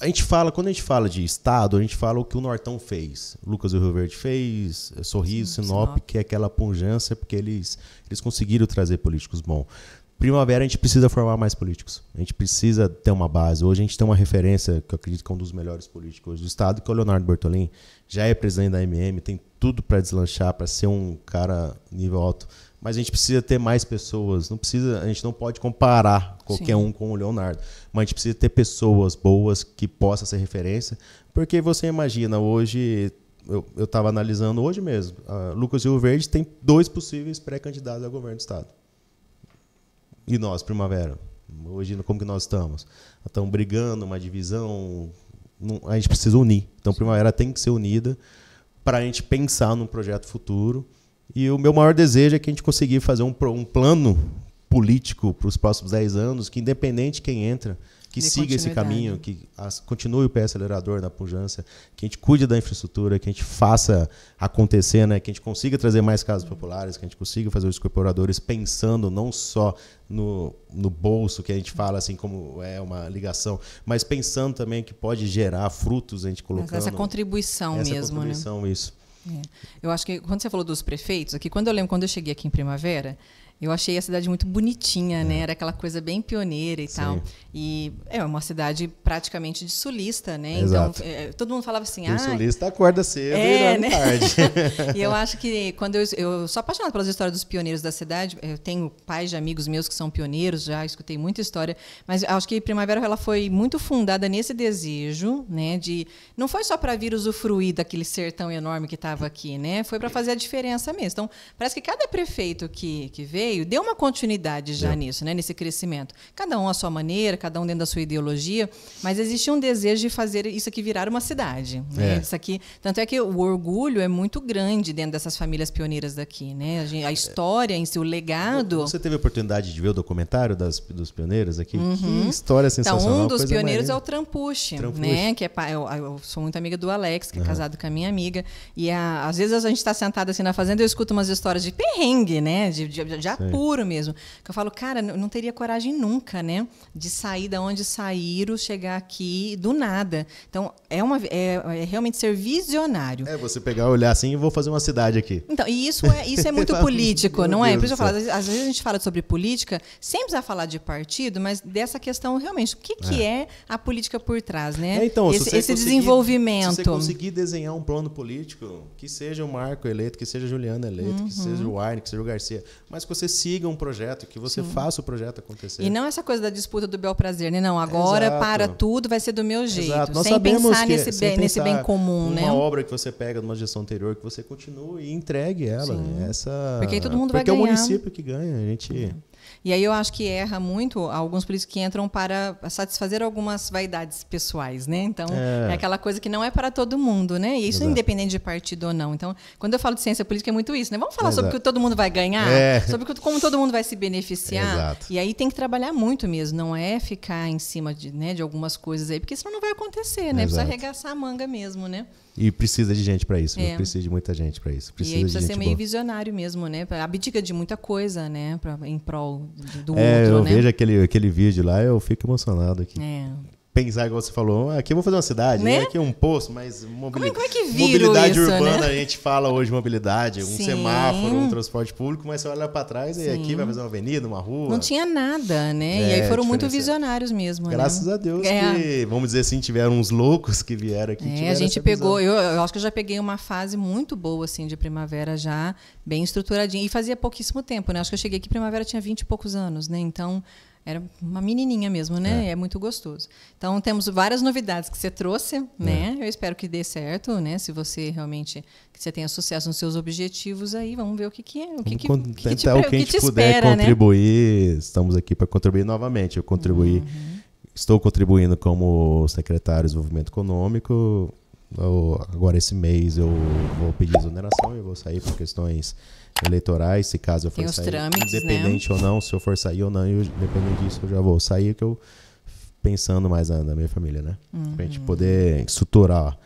a gente fala, quando a gente fala de Estado, a gente fala o que o Nortão fez. Lucas do Rio Verde fez, eh, Sorriso, Sim, Sinop, Sinop, que é aquela pungência, porque eles, eles conseguiram trazer políticos bons. Primavera a gente precisa formar mais políticos. A gente precisa ter uma base. Hoje a gente tem uma referência, que eu acredito que é um dos melhores políticos do Estado, que é o Leonardo Bertolin. Já é presidente da MM, tem tudo para deslanchar, para ser um cara nível alto mas a gente precisa ter mais pessoas. Não precisa, a gente não pode comparar qualquer Sim. um com o Leonardo, mas a gente precisa ter pessoas boas que possam ser referência, porque você imagina hoje eu estava analisando hoje mesmo, Lucas Rio Verde tem dois possíveis pré-candidatos ao governo do estado. E nós, Primavera, hoje como que nós estamos? Estamos brigando, uma divisão, não, a gente precisa unir. Então, Primavera tem que ser unida para a gente pensar num projeto futuro e o meu maior desejo é que a gente conseguir fazer um, um plano político para os próximos 10 anos, que independente quem entra, que de siga esse caminho, que as, continue o pé acelerador na pujança, que a gente cuide da infraestrutura, que a gente faça acontecer, né? que a gente consiga trazer mais casas populares, que a gente consiga fazer os corporadores pensando não só no, no bolso, que a gente fala assim como é uma ligação, mas pensando também que pode gerar frutos a gente colocando. essa contribuição essa mesmo. Essa né? contribuição, né? isso. É. Eu acho que quando você falou dos prefeitos, aqui quando eu lembro quando eu cheguei aqui em primavera, eu achei a cidade muito bonitinha, né? é. né? Era aquela coisa bem pioneira e Sim. tal. E é uma cidade praticamente de sulista, né? Então, Exato. Então, é, todo mundo falava assim: Quem ah, sulista acorda cedo é, e né? tarde. e eu acho que quando eu, eu sou apaixonada pelas histórias dos pioneiros da cidade, eu tenho pais de amigos meus que são pioneiros, já escutei muita história, mas acho que Primavera ela foi muito fundada nesse desejo, né, de não foi só para vir usufruir daquele sertão enorme que estava aqui, né? Foi para fazer a diferença mesmo. Então, parece que cada prefeito que que veio veio, deu uma continuidade já é. nisso, né? nesse crescimento. Cada um à sua maneira, cada um dentro da sua ideologia, mas existia um desejo de fazer isso aqui virar uma cidade. Né? É. Isso aqui, tanto é que o orgulho é muito grande dentro dessas famílias pioneiras daqui. Né? A, gente, a história em si, o legado. Você teve a oportunidade de ver o documentário das, dos pioneiros aqui? Uhum. Que história sensacional. Então, um dos pioneiros é o Trampuche, Né? que é, eu, eu, sou muito amiga do Alex, que é uhum. casado com a minha amiga. E a, às vezes a gente está sentado assim na fazenda e eu escuto umas histórias de perrengue, né? De, de, de, puro mesmo. Que eu falo, cara, não teria coragem nunca, né? De sair da onde saíram, chegar aqui do nada. Então, é, uma, é, é realmente ser visionário. É, você pegar, olhar assim e vou fazer uma cidade aqui. Então, e isso é, isso é muito político, não é? Por isso eu falo, às vezes a gente fala sobre política, sem precisar falar de partido, mas dessa questão realmente, o que, que é. é a política por trás, né? É, então, esse, esse desenvolvimento. Se você conseguir desenhar um plano político, que seja o Marco eleito, que seja a Juliano eleito, uhum. que seja o Arne, que seja o Garcia, mas que você siga um projeto, que você Sim. faça o projeto acontecer. E não essa coisa da disputa do bel prazer, né? Não, agora Exato. para tudo vai ser do meu jeito. Exato. Nós sem pensar que, nesse, sem bem, pensar nesse bem comum, uma né? Uma obra que você pega de uma gestão anterior, que você continue e entregue ela. Essa... Porque aí todo mundo Porque vai ganhar. Porque é o município que ganha. A gente. E aí eu acho que erra muito alguns políticos que entram para satisfazer algumas vaidades pessoais, né? Então, é, é aquela coisa que não é para todo mundo, né? E isso é Exato. independente de partido ou não. Então, quando eu falo de ciência política, é muito isso, né? Vamos falar Exato. sobre o que todo mundo vai ganhar, é. sobre como todo mundo vai se beneficiar. Exato. E aí tem que trabalhar muito mesmo, não é ficar em cima de, né, de algumas coisas aí, porque senão não vai acontecer, né? Precisa arregaçar a manga mesmo, né? E precisa de gente para isso, é. precisa de muita gente para isso. Precisa e aí precisa ser meio boa. visionário mesmo, né? Abdica de muita coisa, né? Pra, em prol do é, outro, eu né? vejo aquele, aquele vídeo lá, eu fico emocionado aqui. É pensar igual você falou, ah, aqui eu vou fazer uma cidade, né? aqui é um posto, mas mobilidade, como é, como é que mobilidade isso, urbana, né? a gente fala hoje mobilidade, um Sim. semáforo, um transporte público, mas você olha para trás Sim. e aqui vai fazer uma avenida, uma rua. Não tinha nada, né? É, e aí foram muito visionários mesmo. Né? Graças né? a Deus é. que, vamos dizer assim, tiveram uns loucos que vieram aqui. É, a gente pegou, eu, eu, acho que eu já peguei uma fase muito boa assim de primavera já, bem estruturadinha. E fazia pouquíssimo tempo, né? Acho que eu cheguei aqui primavera tinha 20 e poucos anos, né? Então era uma menininha mesmo, né? É. é. muito gostoso. Então temos várias novidades que você trouxe, né? É. Eu espero que dê certo, né? Se você realmente que você tenha sucesso nos seus objetivos aí, vamos ver o que que é, o que que, que, que te, o que a gente puder espera, né? contribuir. Né? Estamos aqui para contribuir novamente. Eu contribuí, uhum. estou contribuindo como secretário de desenvolvimento econômico. Eu, agora esse mês eu vou pedir exoneração e vou sair por questões eleitorais, se caso eu for Tem sair, trâmites, né? independente né? ou não, se eu for sair ou não, eu, dependendo disso eu já vou sair, é que eu pensando mais na, minha família, né? Uhum. Pra gente poder estruturar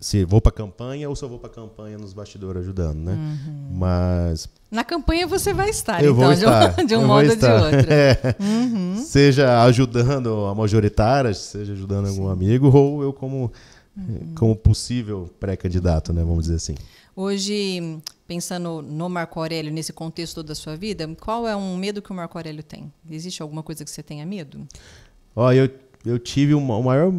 se vou para campanha ou se eu vou para campanha nos bastidores ajudando, né? Uhum. Mas na campanha você vai estar, eu então, vou estar. de um, modo ou de outro. É. Uhum. Seja ajudando a majoritária, seja ajudando Sim. algum amigo ou eu como eh, uhum. como possível pré-candidato, né, vamos dizer assim. Hoje pensando no Marco Aurélio, nesse contexto da sua vida, qual é um medo que o Marco Aurélio tem? Existe alguma coisa que você tenha medo? Ó, eu, eu tive o maior.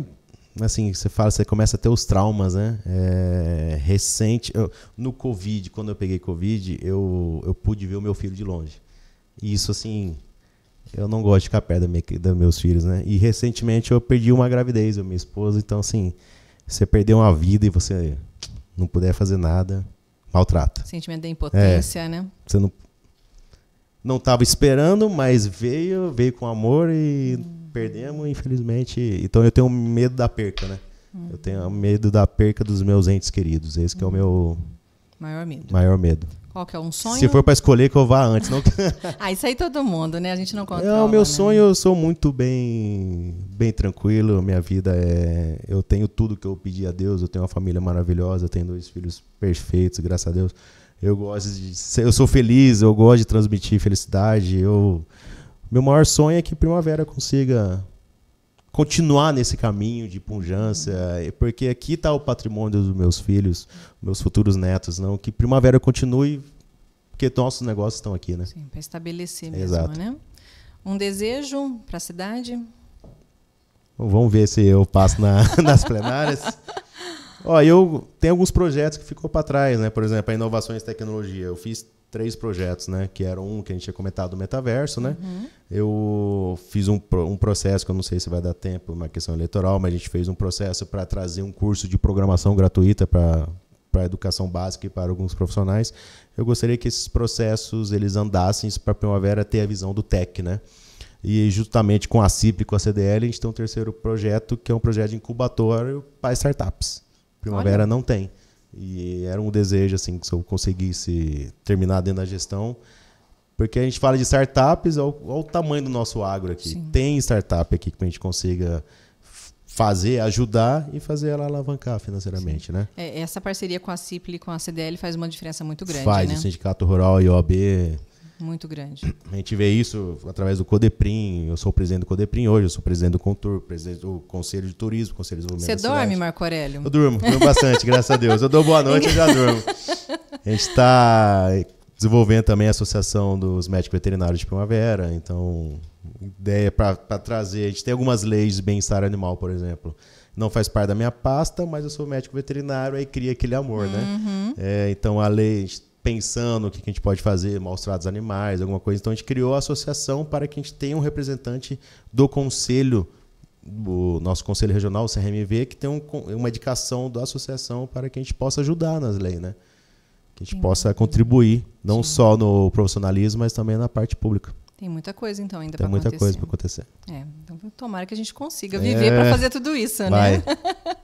Assim, você fala, você começa a ter os traumas, né? É, recente. Eu, no Covid, quando eu peguei Covid, eu, eu pude ver o meu filho de longe. E isso, assim. Eu não gosto de ficar perto dos meus filhos, né? E recentemente eu perdi uma gravidez, eu, minha esposa. Então, assim, você perdeu uma vida e você não puder fazer nada maltrata. Sentimento da impotência, é. né? Você não não estava esperando, mas veio, veio com amor e hum. perdemos, infelizmente. Então eu tenho medo da perca, né? Hum. Eu tenho medo da perca dos meus entes queridos. Esse hum. é o meu maior medo. Maior medo. Qual que é um sonho? Se for para escolher, que eu vá antes. Não... ah, isso aí todo mundo, né? A gente não É Não, meu né? sonho, eu sou muito bem, bem tranquilo. Minha vida é... Eu tenho tudo que eu pedi a Deus. Eu tenho uma família maravilhosa. Eu tenho dois filhos perfeitos, graças a Deus. Eu gosto de... Ser, eu sou feliz. Eu gosto de transmitir felicidade. Eu... Meu maior sonho é que Primavera consiga continuar nesse caminho de pujança, uhum. eh, porque aqui está o patrimônio dos meus filhos, meus futuros netos, não que primavera continue, porque nossos negócios estão aqui, né? Sim, para estabelecer mesmo, Exato. né? Um desejo para a cidade? vamos ver se eu passo na, nas plenárias. Ó, eu tenho alguns projetos que ficou para trás, né? Por exemplo, a inovações e tecnologia. Eu fiz três projetos, né? Que era um que a gente tinha comentado do metaverso, né? Uhum. Eu fiz um, um processo, que eu não sei se vai dar tempo, uma questão eleitoral, mas a gente fez um processo para trazer um curso de programação gratuita para para educação básica e para alguns profissionais. Eu gostaria que esses processos eles andassem para a primavera ter a visão do TEC, né? E justamente com a CIP e com a CDL, a gente tem um terceiro projeto, que é um projeto incubatório para startups. Primavera Olha. não tem. E era um desejo, assim, que se eu conseguisse terminar dentro da gestão. Porque a gente fala de startups, é olha é o tamanho do nosso agro aqui. Sim. Tem startup aqui que a gente consiga fazer, ajudar e fazer ela alavancar financeiramente, Sim. né? É, essa parceria com a CIPL e com a CDL faz uma diferença muito grande, faz, né? o Sindicato Rural e OAB muito grande. A gente vê isso através do Codeprim. Eu sou presidente do Codeprim hoje, eu sou presidente do Contur, presidente do Conselho de Turismo, Conselho de Desenvolvimento. Você dorme, Marco Aurélio? Eu durmo, durmo bastante, graças a Deus. Eu dou boa noite, e já durmo. A gente está desenvolvendo também a Associação dos Médicos Veterinários de Primavera. Então, ideia para trazer. A gente tem algumas leis de bem-estar animal, por exemplo. Não faz parte da minha pasta, mas eu sou médico veterinário, e cria aquele amor, né? uhum. né? É, então, a lei pensando o que a gente pode fazer, mostrar animais, alguma coisa. Então a gente criou a associação para que a gente tenha um representante do conselho, do nosso conselho regional, o CRMV, que tem um, uma indicação da associação para que a gente possa ajudar nas leis, né? Que a gente Sim. possa contribuir, não Sim. só no profissionalismo, mas também na parte pública. Tem muita coisa, então, ainda para acontecer. Tem muita coisa para acontecer. É, então tomara que a gente consiga viver é. para fazer tudo isso, né? vai. né?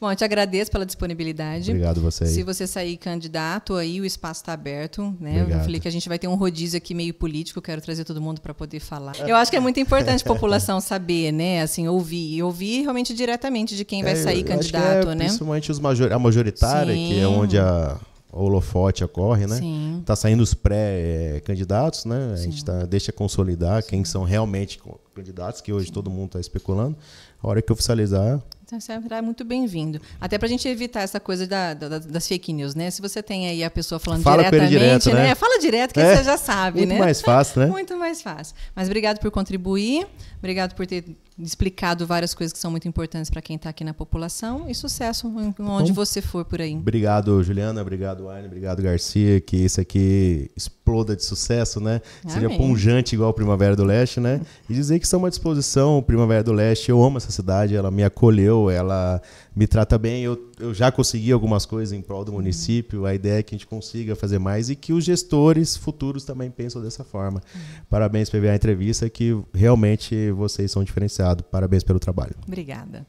Bom, eu te agradeço pela disponibilidade. Obrigado você. Aí. Se você sair candidato, aí o espaço está aberto, né? Eu falei que a gente vai ter um rodízio aqui meio político, quero trazer todo mundo para poder falar. Eu acho que é muito importante a população saber, né? Assim, ouvir. E ouvir realmente diretamente de quem vai é, sair é candidato, né? Principalmente os major a majoritária, Sim. que é onde a holofote ocorre, né? Tá saindo os pré-candidatos, né? Sim. A gente tá, deixa consolidar Sim. quem são realmente candidatos, que hoje Sim. todo mundo está especulando a hora que oficializar. Então, será muito bem-vindo. Até para a gente evitar essa coisa da, da, das fake news, né? Se você tem aí a pessoa falando Fala diretamente, direto, né? né? Fala direto que é, você já sabe, muito né? Muito mais fácil, né? muito mais fácil. Mas obrigado por contribuir, obrigado por ter explicado várias coisas que são muito importantes para quem está aqui na população e sucesso onde Bom, você for por aí. Obrigado, Juliana, obrigado, Arne, obrigado, Garcia, que isso aqui exploda de sucesso, né? Amém. Seja punjante igual Primavera do Leste, né? E dizer que estamos é à disposição, Primavera do Leste, eu amo essa cidade, ela me acolheu, ela me trata bem. Eu, eu já consegui algumas coisas em prol do município. A ideia é que a gente consiga fazer mais e que os gestores futuros também pensam dessa forma. Parabéns pela entrevista, que realmente vocês são diferenciados. Parabéns pelo trabalho. Obrigada.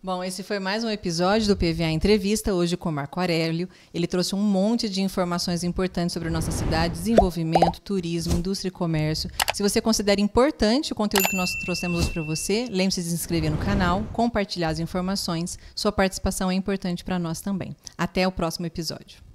Bom, esse foi mais um episódio do PVA Entrevista, hoje com Marco Aurélio. Ele trouxe um monte de informações importantes sobre nossa cidade, desenvolvimento, turismo, indústria e comércio. Se você considera importante o conteúdo que nós trouxemos hoje para você, lembre-se de se inscrever no canal, compartilhar as informações. Sua participação é importante para nós também. Até o próximo episódio.